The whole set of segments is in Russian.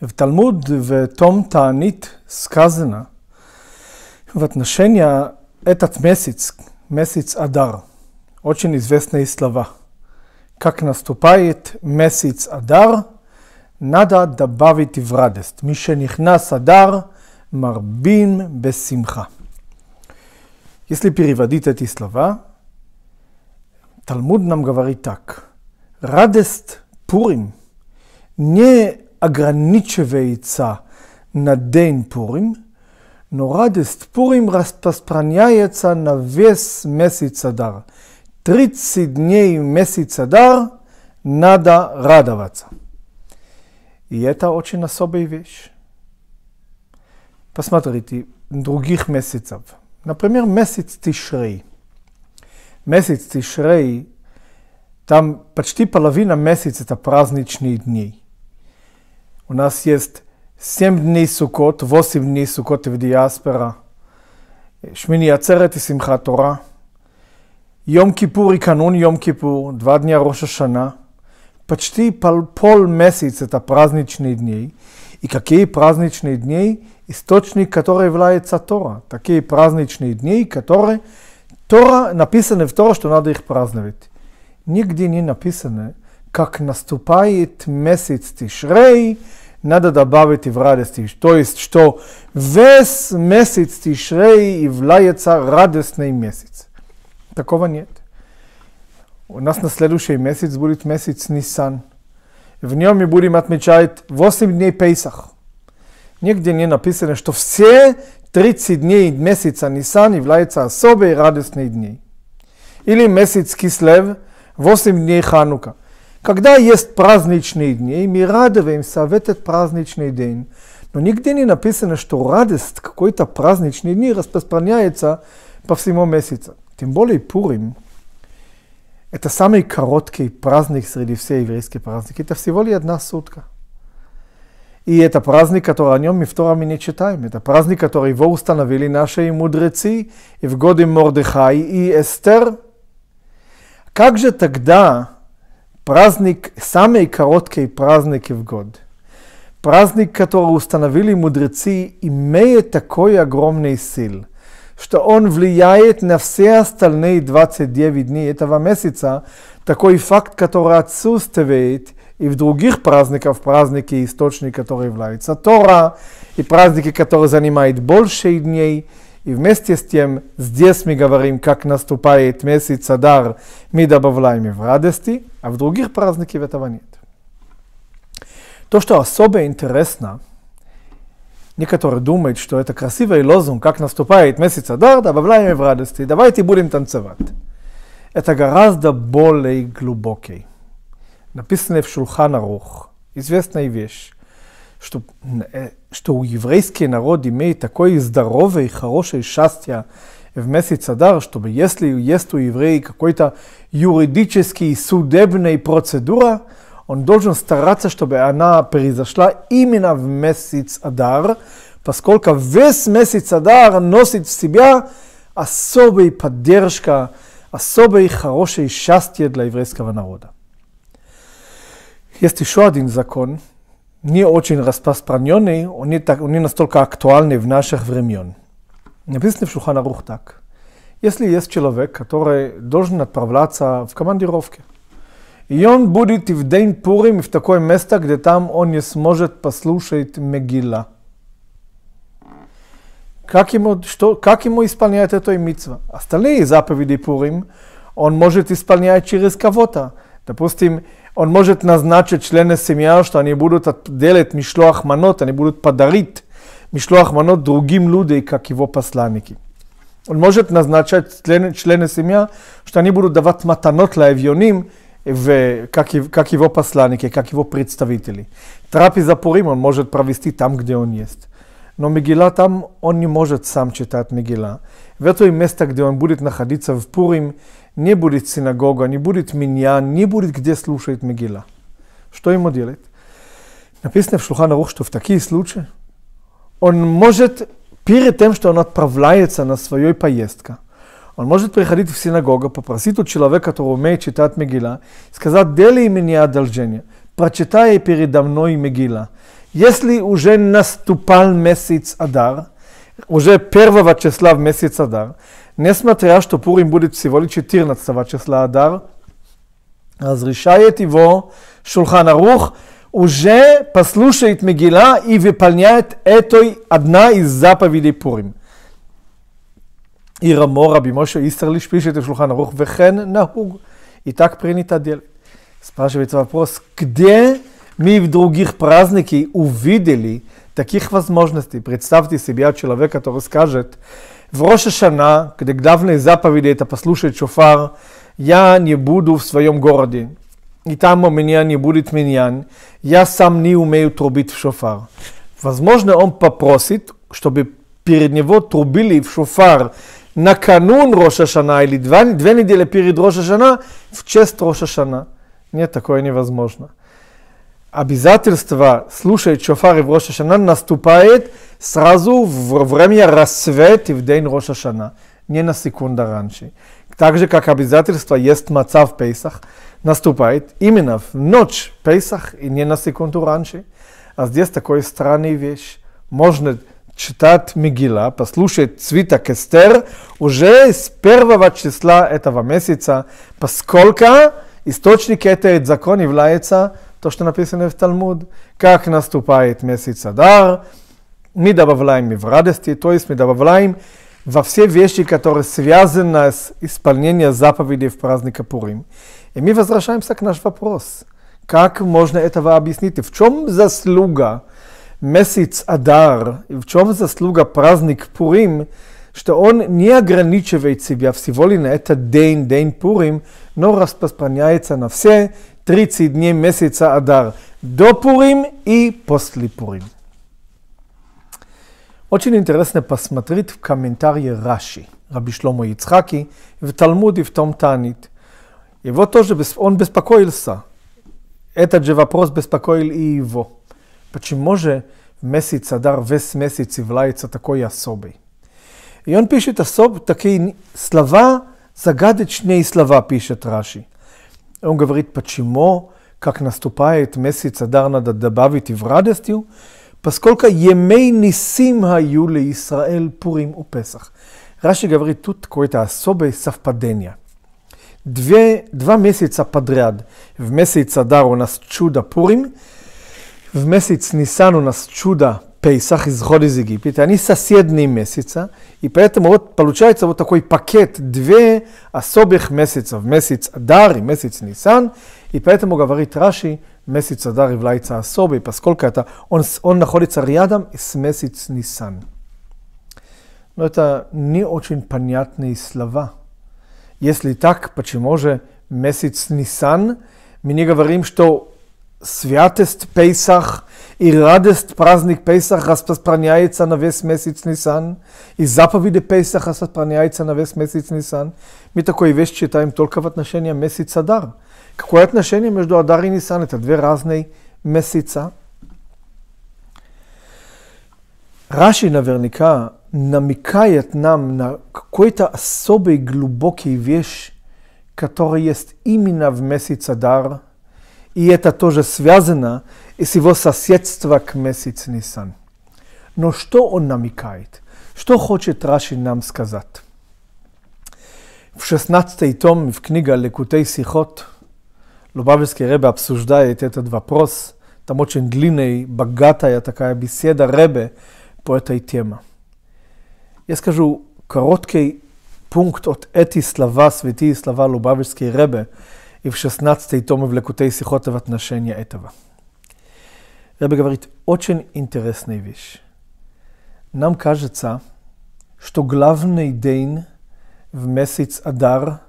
В в Талмуд том ותום תענית в ותנשניה этот месяц, месяц Адар, очень известные слова. Как наступает месяц Адар, надо добавить в радость. Мишенихнас Адар, марбим бесимха. Если переводить эти слова, Талмуд нам говорит так. Радость Пурим не ограничивается на день Пурим, но радость Пурим распространяется на весь месяц Адар. 30 дней месяца Адар надо радоваться. И это очень особая вещь. Посмотрите, других месяцев. Например, месяц Тишрей. Месяц Тишрей, там почти половина месяца это праздничные дни. У нас есть семь дней сукот восемь дней сукот в диаспора, Шмини Ацерет и Симха Тора, Йом Кипур и канун Йом Кипур, два дня Роша Шана, почти пол, пол месяца это праздничные дни. И какие праздничные дни? Источник, который является Тора. Такие праздничные дни, которые Тора, написаны в Тора, что надо их праздновать. Нигде не написано, как наступает месяц Тишрей, надо добавить в радости. То есть, что весь месяц Тишрей является радостный месяц. Такого нет. У нас на следующий месяц будет месяц Ниссан. В нем мы будем отмечать 8 дней Пейсах. Нигде не написано, что все 30 дней месяца Ниссан являются особые радостные дни. Или месяц Кислев, 8 дней Ханука – Когда есть праздничные дни, мы радуемся в этот праздничный день. Но нигде не написано, что радость какой-то праздничный дни распространяется по всему месяцу. Тем более Пурим – это самый короткий праздник среди всех еврейских праздников. Это всего лишь одна сутка. И это праздник, который о нем мы в Тораме не читаем. Это праздник, который его установили наши мудрецы и в годы Мордыхай и Эстер. Как же тогда Праздник, самый короткий праздник в год. Праздник, который установили мудрецы, имеет такой огромный сил, что он влияет на все остальные 29 дней этого месяца, такой факт, который отсутствует и в других праздниках, праздники источник, которые являются Тора, и праздники, которые занимают больше дней – и вместе с тем, здесь мы говорим, как наступает месяц Адар, мы добавляем в радости, а в других праздниках этого нет. То, что особо интересно, некоторые думают, что это красивый лозунг, как наступает месяц Адар, добавляем в радости, давайте будем танцевать. Это гораздо более глубокий. Написано в Шулхан Арух, известная вещь что, э, что у еврейский народ имеет такой здоровый, хороший счастье в месяц Адар, чтобы если есть у еврея какой-то юридический судебная процедура, он должен стараться, чтобы она произошла именно в месяц Адар, поскольку весь месяц Адар носит в себя особая поддержка, особое хорошее счастье для еврейского народа. Есть еще один закон, не очень распространенный, он не, так, он не настолько актуальный в наших времен. Написано в Шуханарух так. Если есть человек, который должен отправляться в командировке, и он будет в день Пурим в такое место, где там он не сможет послушать Мегила. Как ему, что, как ему исполнять это имитство? Остальные заповеди Пурим он может исполнять через кого-то. Допустим, он может назначить члены семья, что они будут делать мишлоах манот, они будут подарить мишлоах манот другим людям, как его посланники. Он может назначать члены, члены семья, что они будут давать матанот лаевьоним, в, как, как его посланники, как его представители. Трапеза Пурим он может провести там, где он есть. Но Мегила там он не может сам читать Мегила. В это место, где он будет находиться в Пурим, не будет синагога, не будет меня, не будет где слушать Мегила. Что ему делать? Написано в Шулханарух, что в такие случаи он может, перед тем, что он отправляется на свою поездку, он может приходить в синагогу, попросить у человека, который умеет читать Мегила, сказать, делай меня одолжение, прочитай передо мной Мегила. Если уже наступал месяц Адар, уже первого числа в месяц Адар, несмотря, что Пурим будет всего лишь 14 числа Адар, разрешает его Шулхан Арух, уже послушает Мегила и выполняет этой одна из заповедей Пурим. И Рамо Раби Моше Истерлиш пишет в Шулхан Арух, «Вехен нахуг». И так принято делать. Спрашивается вопрос, где мы в других праздниках увидели таких возможностей? Представьте себе человека, который скажет, в Рошашана, когда главные заповеди это послушать шофар, я не буду в своем городе. И там у меня не будет миньян. Я сам не умею трубить в шофар. Возможно, он попросит, чтобы перед него трубили в шофар наканун Рошашана или два, две недели перед Рошашана в честь Рошашана. Нет, такое невозможно обязательство слушать шофар в Шана наступает сразу в время рассвет и в день Рошашана, не на секунду раньше. Так же, как обязательство есть маца в Пейсах, наступает именно в ночь Пейсах и не на секунду раньше. А здесь такой странная вещь. Можно читать Мигила, послушать цвета Кестер уже с первого числа этого месяца, поскольку источник этого закона является то, что написано в Талмуд, как наступает месяц Адар, мы добавляем в радости, то есть мы добавляем во все вещи, которые связаны с исполнением заповедей в праздник Пурим. И мы возвращаемся к наш вопрос. Как можно этого объяснить? В чем заслуга месяц Адар? В чем заслуга праздник Пурим? что он не ограничивает себя в на это день, день Пурим, но распространяется на все 30 дней месяца Адар, до Пурим и после Пурим. Очень интересно посмотреть в комментарии Раши, Раби Шломо Ицхаки, в Талмуде, в Том Танит. Его тоже, он беспокоился. Этот же вопрос беспокоил и его. Почему же месяц Адар, весь месяц является такой особый? יון פישת הסוב תקין סלבה, загадать шней слова, пишет Раши. Он говорит, почему, как наступает месяц Адар, надо добавить и в радостью, поскольку емей нисим хаю Израиль Пурим у Песах. Раши говорит, тут какое-то особое совпадение. Две, два месяца подряд. В месяц Адар у нас чудо Пурим, в месяц Нисан у нас чудо Пейсах из Ход из Египет, они соседние месяца, и поэтому вот получается вот такой пакет две особых месяцев, месяц Адар и месяц Нисан, и поэтому говорит Раши, месяц Адар является особый, поскольку это, он, он находится рядом с месяц Нисан. Но это не очень понятные слова. Если так, почему же месяц Нисан, мы не говорим, что Святост Пейсах и радост празник Пейсах разпространяется на весь месяц Нисан, и заповеди Пейсах распространяется на весь месяц Нисан. Мы такой вещь читаем только в отношении месяца Адар. Какое отношение между Адар и Нисан? Это две разные месяца. Раши наверняка намекает нам на какой-то особый глубокий вещь, который есть именно в месяц Адар – и это тоже связано с его соседством к месяцу Нисан. Но что он намекает? Что хочет Раши нам сказать? В 16 том в книге «Лекутей сихот» Лубавельский Ребе обсуждает этот вопрос. Там очень длинная, богатая такая беседа Ребе по этой теме. Я скажу короткий пункт от эти слова, святые слова Лубавельский Ребе. Ившаснадцатый том Влакутей Сихота в отношении этого. Рэбе говорит, очень интересная вещь. Нам кажется, что главный день в месяц Адар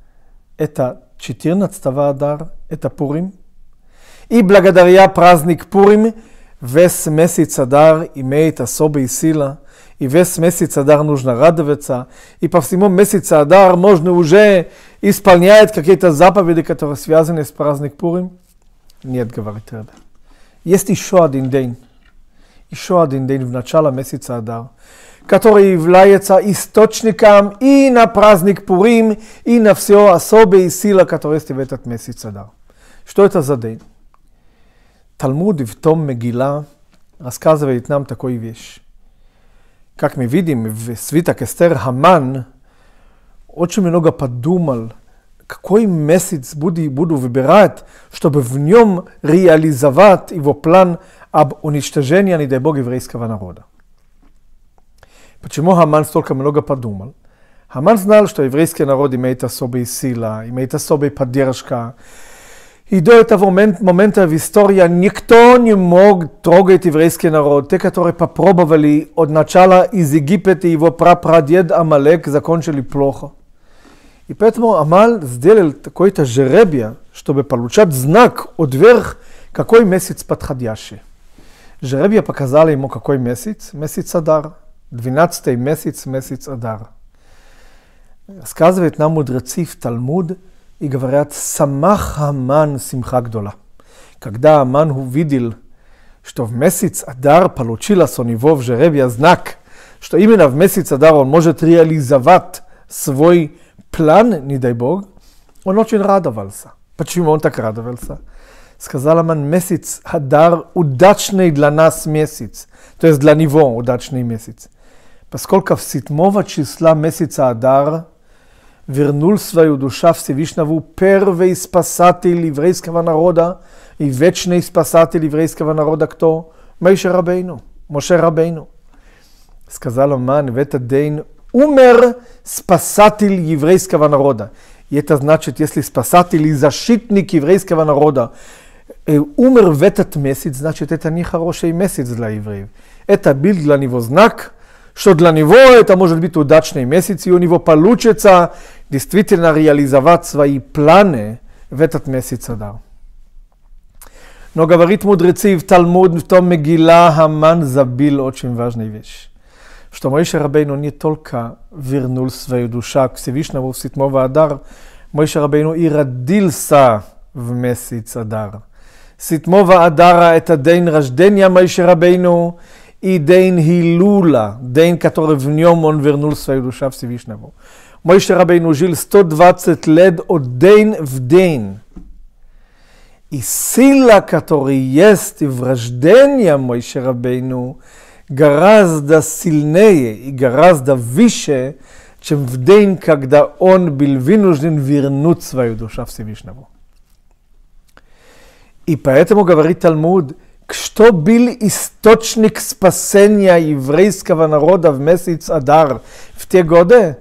– это 14 Адар, это Пурим. И благодаря праздник Пурим – весь месяц Адар имеет особые силы, и весь месяц Адар нужно радоваться, и по всему месяцу Адар можно уже исполнять какие-то заповеди, которые связаны с праздник Пурим. Нет, говорит Ребе. Есть еще один день, еще один день в начале месяца Адар, который является источником и на праздник Пурим, и на все особые силы, которые есть в этот месяц Адар. Что это за день? Талмуд в том Мегила рассказывает нам такую вещь. Как мы видим, в свиток Эстер Хаман очень много подумал, какой месяц буду, буду выбирать, чтобы в нем реализовать его план об уничтожении, не дай Бог, еврейского народа. Почему Хаман столько много подумал? Хаман знал, что еврейский народ имеет особые силы, имеет особые поддержка, идејата во момент, момента в историја никто не мог трогати еврејски народ. Те которые попробовали од начала из Египет и его прапрадед Амалек закончили плохо. И поэтому Амал сделал такое-то жеребье, чтобы получать знак от вверх, какой месяц подходящий. Жеребье показали ему какой месяц? Месяц Адар. 12 месяц, месяц Адар. Сказывает нам мудрецы в Талмуд – היא גבריית שמח המן שמחה גדולה. כגדה המן הוא וידיל, שטוב מסיץ אדר פלוצ'ילה סוניבוב ז'רב יזנק, שטו אימנב מסיץ אדר און מוז'ת ריאליזבת סבוי פלן נידייבורג, он очень радовался. Почему он так радовался? Сказал Аман месяц, Адар удачный для нас месяц. То есть для него удачный месяц. Поскольку в седьмого числа месяца Адар вернул свою душа Всевышнему первый спасатель еврейского народа и вечный спасатель еврейского народа кто? Мейша Рабейну, Моше Рабейну. Сказал Оман, в этот день умер спасатель еврейского народа. И это значит, если спасатель и защитник еврейского народа умер в этот месяц, значит это не хороший месяц для евреев. Это был для него знак, Что для него это может быть удачный месяц, и у него получится действительно реализовать свои планы в этот месяц Адар. Но говорит мудрецы в Талмуд, в том Мегила, Хаман забил очень важную вещь. Что Моише Рабейну не только вернул свою душу к Всевышнему в седьмого Адар, Моише Рабейну и родился в месяц Адар. седьмого Адара это день рождения Моише Рабейну, i dejn hilula, dejn katorevnjom on vrnul svoju duša Всевишнему. Mojše Rabbeinu žil 120 let od день в день. И сила, которая есть в рождении Мойше Рабейну, гораздо сильнее и гораздо выше, чем в день, когда он был вынужден вернуть свою душу Всевышнему. И поэтому говорит Талмуд – Что был источник спасения еврейского народа в месяц Адар в те годы?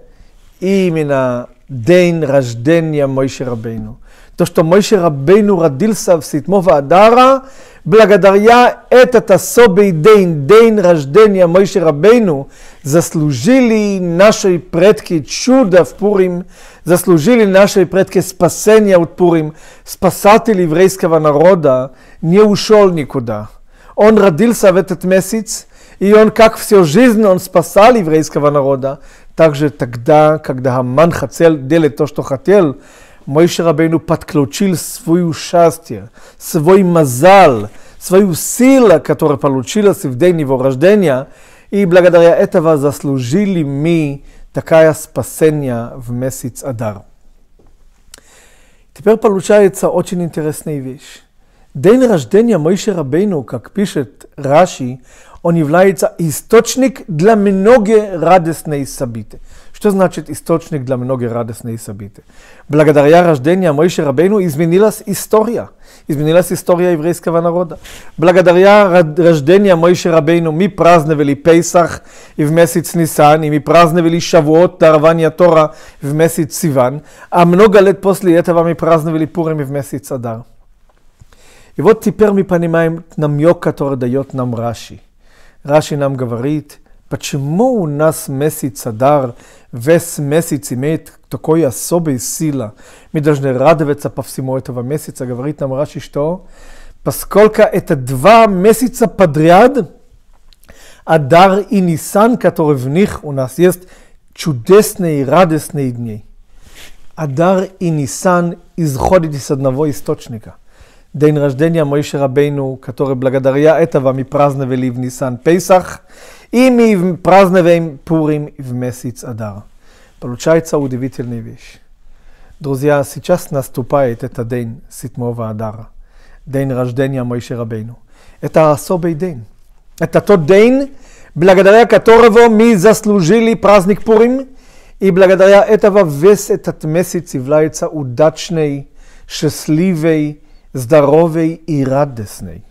Именно день рождения Мойши Рабейну. То, что Мойши Рабейну родился в седьмого Адара, благодаря этот особый день, день рождения Мойши Рабейну, заслужили наши предки чудо в Пурим, заслужили наши предки спасение от Пурим. Спасатель еврейского народа не ушел никуда. Он родился в этот месяц, и он, как всю жизнь, он спасал еврейского народа. Также тогда, когда Аман хотел делать то, что хотел, Моише Рабейну подключил свою счастье, свой мазал, свою силу, которая получилась в день его рождения – и благодаря этого заслужили мы такая спасение в месяц Адар. Теперь получается очень интересная вещь. День рождения Моише Рабейну, как пишет Раши, он является источник для многих радостных событий. Što znači istočnik dla mnoge radosne i sabite? Благодаря рождения Моише Рабейну изменилась история. Изменилась история еврейского народа. Благодаря рождения Моише Рабейну мы праздновали Пейсах и в месяц Нисан, и мы праздновали Шавуот, Таравания Тора в месяц Сиван, а много лет после этого мы праздновали Пурим в месяц Адар. И вот теперь мы понимаем намек, который дает нам Раши. Раши нам говорит – Почему у нас месяц Адар, весь месяц имеет такой особой силы? Мы должны радоваться по всему этого месяца, говорит нам Раши, что поскольку это два месяца подряд, Адар и Нисан, которые в них у нас есть чудесные и радостные дни. Адар и Нисан исходят из одного источника – день рождения Моише Рабейну, который благодаря этого мы праздновали в Ниссан Пейсах, и мы праздновали Пурим в месяц Адар. Получается удивительная вещь. Друзья, сейчас наступает этот день седьмого Адара, день рождения Моише Рабейну. Это особый день. Это тот день, благодаря которого мы заслужили праздник Пурим, и благодаря этого весь этот месяц является удачной, счастливой, здоровой и радостной.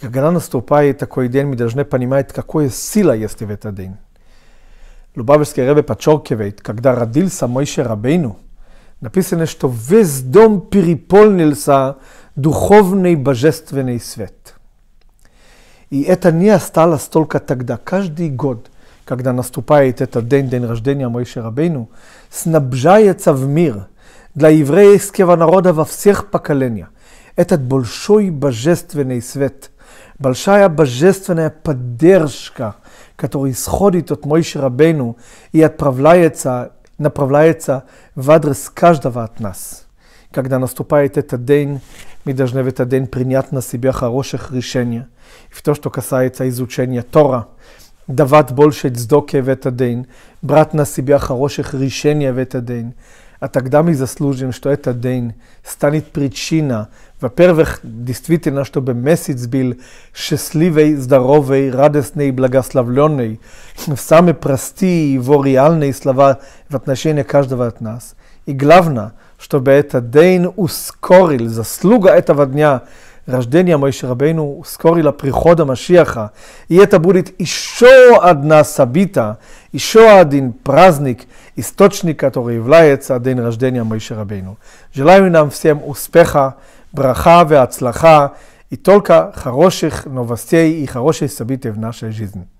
Когда наступает такой день, мы должны понимать, какая сила есть в этот день. Любавский Ребе подчеркивает, когда родился Мойше Рабейну, написано, что весь дом переполнился духовный божественный свет. И это не осталось только тогда. Каждый год, когда наступает этот день, день рождения Мойши Рабейну, снабжается в мир – Для еврейского народа во всех поколениях. Этот большой божественный свет, большая божественная поддержка, которая исходит от Мойши Рабейну и отправляется, направляется в адрес каждого от нас. Когда наступает этот день, мы должны в этот день принять на себя хороших решений. В то, что касается изучения Тора, давать больше дздоки в этот день, брать на себя хороших решений в этот день. а тогда мы заслужим, что этот день станет причина, во-первых, действительно, чтобы месяц был счастливый, здоровый, радостный, благословленный, в самые простые его реальные слова в отношении каждого от нас. И главное, чтобы этот день ускорил, заслуга этого дня рождения Моисея Рабейну ускорила прихода Машиаха. И это будет еще одна сабита, Еще один праздник, источник, который является день рождения Моише Рабейну. Желаю нам всем успеха, браха и отслаха, и только хороших новостей и хороших событий в нашей жизни.